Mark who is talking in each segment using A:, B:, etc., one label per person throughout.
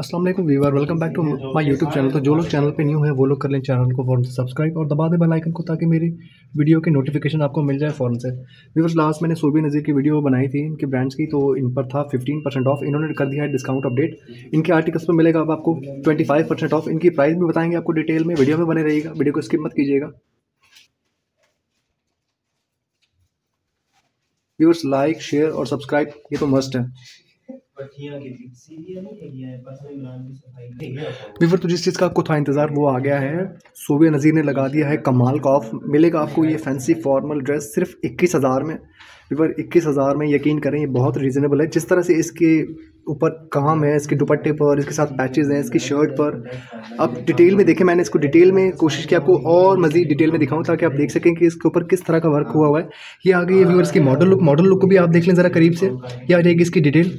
A: Aslam viewer welcome back to my YouTube channel तो जो लोग चैनल पे न्यू है वो लोग कर लें चैनल को फॉरन से सब्सक्राइब और दबा दें बेल आइकन को ताकि मेरी वीडियो की नोटिफिकेशन आपको मिल जाए फॉरन से वीवर्स लास्ट मैंने सूबी नज़ीर की वीडियो बनाई थी इनके ब्रांड्स की तो इन पर था 15 परसेंट ऑफ इन्होंने कर दिया है डिस्काउंट अपडेट इनके आर्टिकल्स पर मिलेगा अब आपको ट्वेंटी परसेंट ऑफ इनकी प्राइस भी बताएंगे आपको डिटेल में वीडियो में बने रहेगा वीडियो को स्किप मत कीजिएगा व्यूअर्स लाइक शेयर और सब्सक्राइब ये तो मस्ट है बिफर तो जिस चीज़ का आपको था इंतज़ार वो आ गया है सोबे नज़ीर ने लगा दिया है कमाल का ऑफ मिलेगा आपको ये फैंसी फॉर्मल ड्रेस सिर्फ इक्कीस हज़ार में बिफर इक्कीस हज़ार में यकीन करें ये बहुत रीज़नेबल है जिस तरह से इसके ऊपर काम है इसके दुपट्टे पर इसके साथ पैचेज हैं इसकी शर्ट पर अब डिटेल में देखें मैंने इसको डिटेल में कोशिश की आपको और मज़ीद डिटेल में दिखाऊं ताकि आप देख सकें कि इसके ऊपर किस तरह का वर्क हुआ हुआ है ये आ गई है व्यूअर्स की मॉडल लुक मॉडल लुक को भी आप देख लें ज़रा करीब से ये आ जाएगी इसकी detail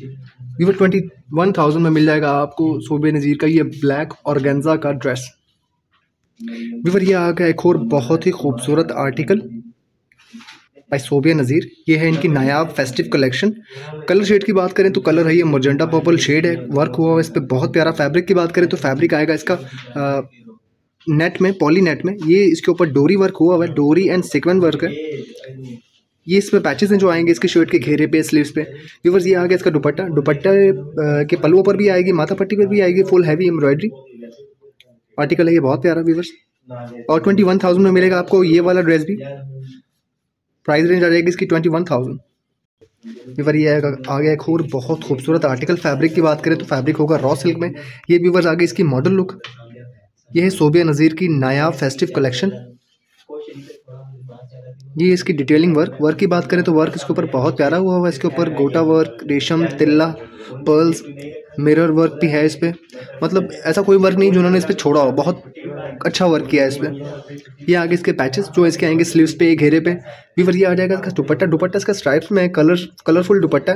A: viewer twenty one thousand में मिल जाएगा आपको सोबे नज़ीर का ये ब्लैक और गेंजा का ड्रेस वीवर ये आ गया एक और बहुत ही खूबसूरत आर्टिकल बाई सोबिया नज़ीर ये है इनकी नायाब फेस्टिव कलेक्शन कलर शेड की बात करें तो कलर है ये मर्जेंडा पर्पल शेड है वर्क हुआ हुआ इस पर बहुत प्यारा फैब्रिक की बात करें तो फैब्रिक आएगा इसका आ, नेट में पॉली नेट में ये इसके ऊपर डोरी वर्क हुआ हुआ है डोरी एंड सिक्वन वर्क है ये इसमें पैचेस हैं जो आएंगे इसके शर्ट के घेरे पे स्लीव्स पे व्यूवर्स ये आ गया इसका दुपट्टा दुपट्टा के पलुओं पर भी आएगी माथा पट्टी पर भी आएगी फुल हैवी एम्ब्रॉयडरी आर्टिकल है ये बहुत प्यारा व्यूवर्स और ट्वेंटी वन थाउजेंड में मिलेगा आपको ये वाला ड्रेस भी प्राइस रेंज आ जाएगी इसकी ट्वेंटी वन थाउजेंड व्यूवर ये आ गया एक और बहुत खूबसूरत आर्टिकल फैब्रिक की बात करें तो फैब्रिक होगा रॉ सिल्क में ये व्यूवर्स आ गए इसकी मॉडल लुक ये है सोबिया नज़ीर की नया फेस्टिव कलेक्शन ये इसकी डिटेलिंग वर्क वर्क की बात करें तो वर्क इसके ऊपर बहुत प्यारा हुआ हुआ है इसके ऊपर गोटा वर्क रेशम तिल्ला पर्ल्स मिरर वर्क भी है इस पर मतलब ऐसा कोई वर्क नहीं जो उन्होंने इस पर छोड़ा हो बहुत अच्छा वर्क किया है इस पर यह आगे इसके पैचेस जो इसके आएंगे स्लीव्स पे घेरे पे वीवर ये आ जाएगा इसका दुपट्टा दुपट्टा इसका स्ट्राइप्स में कलर कलरफुल दुपट्टा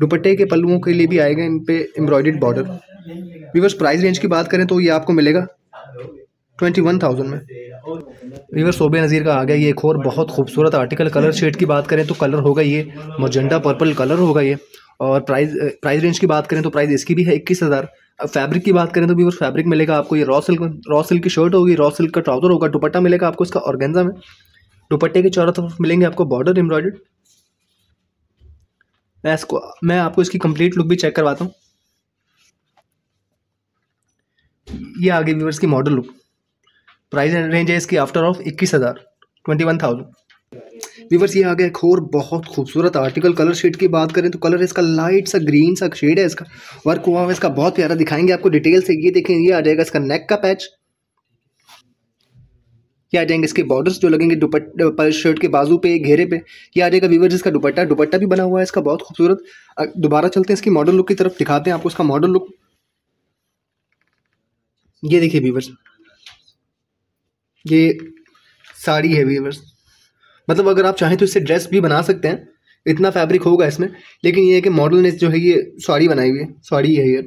A: दुपट्टे के पल्लुओं के लिए भी आएगा इन पर एम्ब्रॉयड बॉर्डर वीवर्स प्राइस रेंज की बात करें तो ये आपको मिलेगा ट्वेंटी वन थाउजेंड में रिवर शोबे नज़ीर का आ गया ये एक और बहुत खूबसूरत आर्टिकल कलर शेड की बात करें तो कलर होगा ये मोजेंडा पर्पल कलर होगा ये और प्राइस प्राइस रेंज की बात करें तो प्राइस इसकी भी है इक्कीस हज़ार फैब्रिक की बात करें तो भी फैब्रिक मिलेगा आपको ये रॉ सिल्क रॉ सिल्क की शर्ट होगी रॉ सिल्क का ट्राउज़र होगा दुपट्टा मिलेगा आपको इसका ऑर्गेंजा में दुपट्टे के चारों तरफ मिलेंगे आपको बॉर्डर एम्ब्रॉयडर्ड मैं इसको मैं आपको इसकी कंप्लीट लुक भी चेक करवाता हूँ ये आगे व्यूवर्स की मॉडल लुक प्राइस रेंज है इसकी आफ्टर ऑफ इक्कीस हज़ार ट्वेंटी वन थाउजेंड वीवर्स ये आ गया एक और बहुत खूबसूरत आर्टिकल कलर शेड की बात करें तो कलर इसका लाइट सा ग्रीन सा शेड है इसका वर्क हुआ इसका बहुत प्यारा दिखाएंगे आपको डिटेल से ये देखें ये आ जाएगा इसका नेक का पैच ये आ जाएंगे इसके बॉर्डर्स जो लगेंगे दुपट्टा शर्ट के बाजू पे घेरे पे ये आ जाएगा वीवर इसका दुपट्टा दुपट्टा भी बना हुआ है इसका बहुत खूबसूरत दोबारा चलते हैं इसकी मॉडल लुक की तरफ दिखाते हैं आपको इसका मॉडल लुक ये देखिए वीवर्स ये साड़ी है वीवर्स मतलब अगर आप चाहें तो इससे ड्रेस भी बना सकते हैं इतना फैब्रिक होगा इसमें लेकिन ये है कि मॉडल ने जो है ये साड़ी बनाई हुई है साड़ी है ये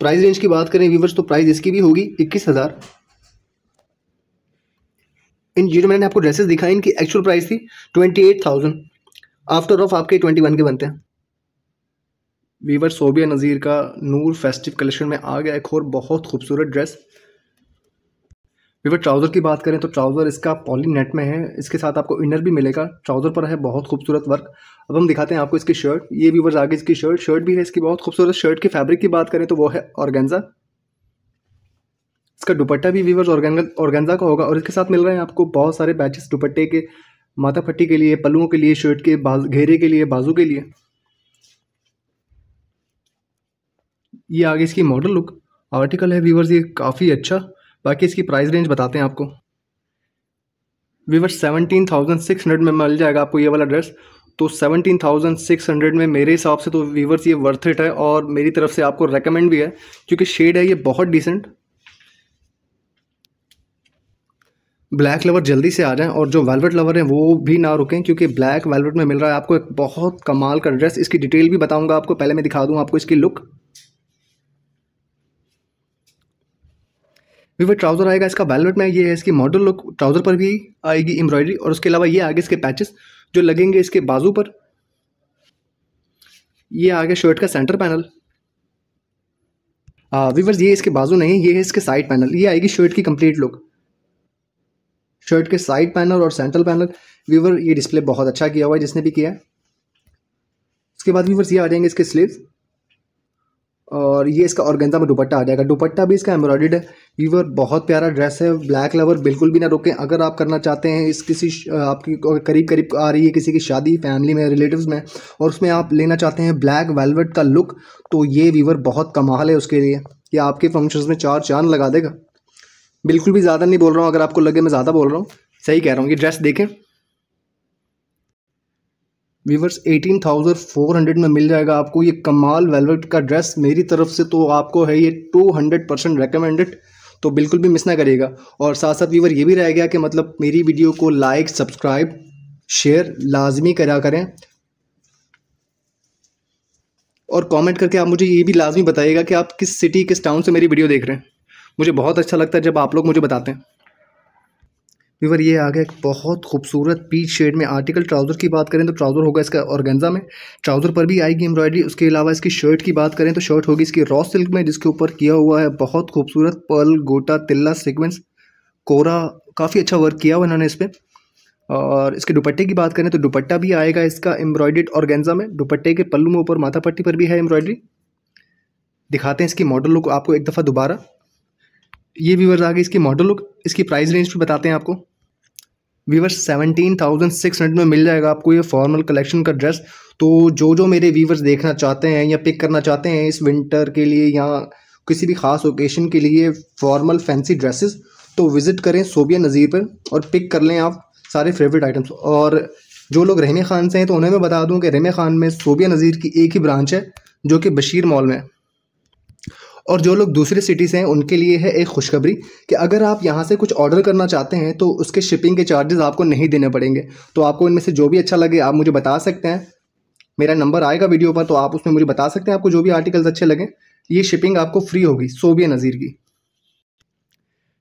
A: प्राइस रेंज की बात करें वीवर्स तो प्राइस इसकी भी होगी इक्कीस हज़ार इन जीरो मैंने आपको ड्रेसेस दिखाई इनकी एक्चुअल प्राइस थी twenty eight thousand after off आपके ट्वेंटी वन के बनते हैं वीवर सोबिया नज़ीर का नूर फेस्टिव कलेक्शन में आ गया एक और बहुत खूबसूरत ड्रेस वीवर ट्राउज़र की बात करें तो ट्राउज़र इसका पॉली नेट में है इसके साथ आपको इनर भी मिलेगा ट्राउज़र पर है बहुत खूबसूरत वर्क अब हम दिखाते हैं आपको इसकी शर्ट ये वीवर्स आगे इसकी शर्ट शर्ट भी है इसकी बहुत खूबसूरत शर्ट की फैब्रिक की बात करें तो वो है ऑर्गेंजा इसका दुपट्टा भी वीवर्स ऑर्गेंजा का होगा और इसके साथ मिल रहे हैं आपको बहुत सारे बैचेस दुपट्टे के माथा फट्टी के लिए पलुओं के लिए शर्ट के घेरे के लिए बाजू के लिए ये आगे इसकी मॉडल लुक आर्टिकल है वीवर्स ये काफ़ी अच्छा बाकी इसकी प्राइस रेंज बताते हैं आपको viewer seventeen thousand six hundred में मिल जाएगा आपको ये वाला ड्रेस तो सेवनटीन थाउजेंड सिक्स हंड्रेड में मेरे हिसाब से तो वीवर्स ये वर्थ इट है और मेरी तरफ से आपको रेकमेंड भी है क्योंकि शेड है ये बहुत डिसेंट ब्लैक लवर जल्दी से आ जाएं और जो वेलवेट लवर हैं वो भी ना रुकें क्योंकि ब्लैक वेलवेट में मिल रहा है आपको एक बहुत कमाल का ड्रेस इसकी डिटेल भी बताऊंगा आपको पहले मैं दिखा दूं आपको इसकी लुक वीवर ट्राउज़र आएगा इसका वेलवेट में ये है इसकी मॉडल लुक ट्राउज़र पर भी आएगी एम्ब्रॉयडरी और उसके अलावा ये आगे इसके पैचेस जो लगेंगे इसके बाजू पर ये आगे शर्ट का सेंटर पैनल वीवर्स ये इसके बाजू नहीं ये है इसके साइड पैनल ये आएगी शर्ट की कंप्लीट लुक शर्ट के साइड पैनल और सेंट्रल पैनल वीवर ये डिस्प्ले बहुत अच्छा किया हुआ है जिसने भी किया है उसके बाद वीवर्स ये आ जाएंगे इसके स्लीव्स और ये इसका ऑर्गेंजा में दुपट्टा आ जाएगा दुपट्टा भी इसका एम्ब्रॉयड है वीवर बहुत प्यारा ड्रेस है ब्लैक लवर बिल्कुल भी ना रोकें अगर आप करना चाहते हैं इस किसी आपकी करीब करीब आ रही है किसी की शादी फैमिली में रिलेटिव्स में और उसमें आप लेना चाहते हैं ब्लैक वेलवेट का लुक तो ये वीवर बहुत कमाल है उसके लिए ये आपके फंक्शंस में चार चांद लगा देगा बिल्कुल भी ज़्यादा नहीं बोल रहा हूँ अगर आपको लगे मैं ज़्यादा बोल रहा हूँ सही कह रहा हूँ ये ड्रेस देखें वीवर्स 18,400 में मिल जाएगा आपको ये कमाल वेलवेट का ड्रेस मेरी तरफ से तो आपको है ये 200 परसेंट रिकमेंडेड तो बिल्कुल भी मिस ना करेगा और साथ साथ वीवर ये भी रह गया कि मतलब मेरी वीडियो को लाइक सब्सक्राइब शेयर लाजमी करा करें और कमेंट करके आप मुझे ये भी लाजमी बताइएगा कि आप किस सिटी किस टाउन से मेरी वीडियो देख रहे हैं मुझे बहुत अच्छा लगता है जब आप लोग मुझे बताते हैं वीवर ये आ गया एक बहुत खूबसूरत पीच शेड में आर्टिकल ट्राउज़र की बात करें तो ट्राउज़र होगा इसका ऑर्गेन्जा में ट्राउज़र पर भी आएगी एम्ब्रॉयडरी उसके अलावा इसकी शर्ट की बात करें तो शर्ट होगी इसकी रॉ सिल्क में जिसके ऊपर किया हुआ है बहुत खूबसूरत पर्ल गोटा तिल्ला सीक्वेंस कोरा काफ़ी अच्छा वर्क किया हुआ इन्होंने इस पर और इसके दुपट्टे की बात करें तो दुपट्टा भी आएगा इसका एम्ब्रॉयडेड गेंजा में दुपट्टे के पल्लू में ऊपर माथा पट्टी पर भी है एम्ब्रॉयडरी दिखाते हैं इसकी मॉडल लुक आपको एक दफ़ा दोबारा ये व्यूवर्स आ गए इसकी मॉडल लुक इसकी प्राइस रेंज भी बताते हैं आपको viewers seventeen thousand six hundred में मिल जाएगा आपको ये फॉर्मल कलेक्शन का ड्रेस तो जो जो मेरे वीवर्स देखना चाहते हैं या पिक करना चाहते हैं इस विंटर के लिए या किसी भी खास ओकेशन के लिए फॉर्मल फैंसी ड्रेसेस तो विज़िट करें सोबिया नज़ीर पर और पिक कर लें आप सारे फेवरेट आइटम्स और जो लोग रहमे खान से हैं तो उन्हें मैं बता दूँ कि रहमे खान में सोबिया नज़ीर की एक ही ब्रांच है जो कि बशीर मॉल में है और जो लोग दूसरे सिटीज़ हैं उनके लिए है एक खुशखबरी कि अगर आप यहाँ से कुछ ऑर्डर करना चाहते हैं तो उसके शिपिंग के चार्जेस आपको नहीं देने पड़ेंगे तो आपको इनमें से जो भी अच्छा लगे आप मुझे बता सकते हैं मेरा नंबर आएगा वीडियो पर तो आप उसमें मुझे बता सकते हैं आपको जो भी आर्टिकल्स अच्छे लगें ये शिपिंग आपको फ्री होगी सोबिया नज़ीर की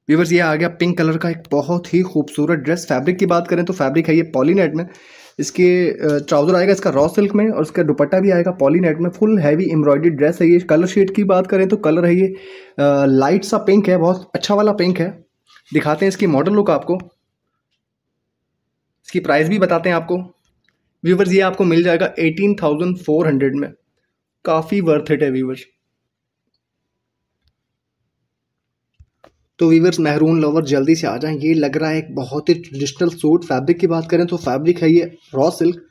A: व्यूवर्स ये आ गया पिंक कलर का एक बहुत ही खूबसूरत ड्रेस फैब्रिक की बात करें तो फैब्रिक है ये पॉलीनेट में इसके ट्राउज़र आएगा इसका रॉ सिल्क में और इसका दुपट्टा भी आएगा पॉली नेट में फुल हैवी एम्ब्रॉयडरी ड्रेस है ये कलर शेड की बात करें तो कलर है ये लाइट सा पिंक है बहुत अच्छा वाला पिंक है दिखाते हैं इसकी मॉडल लुक आपको इसकी प्राइस भी बताते हैं आपको व्यूवर्स ये आपको मिल जाएगा एटीन थाउजेंड फोर हंड्रेड में काफ़ी वर्थ इट है व्यूवर्स तो वीवर्स महरून लवर जल्दी से आ जाएं ये लग रहा है एक बहुत ही ट्रेडिशनल सूट फैब्रिक की बात करें तो फैब्रिक है ये रॉ सिल्क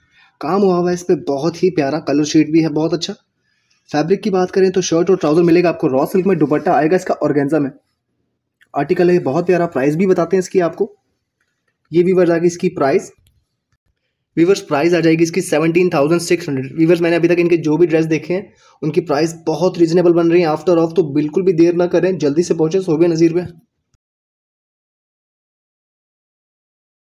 A: काम हुआ हुआ है इस पर बहुत ही प्यारा कलर शेड भी है बहुत अच्छा फैब्रिक की बात करें तो शर्ट और ट्राउजर मिलेगा आपको रॉ सिल्क में दुपट्टा आएगा इसका ऑर्गेंजा में आर्टिकल है बहुत प्यारा प्राइस भी बताते हैं इसकी आपको ये भी वर्ज आगे इसकी प्राइस वीवर्स प्राइस आ जाएगी इसकी seventeen thousand six hundred viewers मैंने अभी तक इनके जो भी ड्रेस देखे हैं उनकी प्राइस बहुत रीजनेबल बन रही है आफ्टर ऑफ तो बिल्कुल भी देर ना करें जल्दी से पहुंचे सोबे नज़ीर में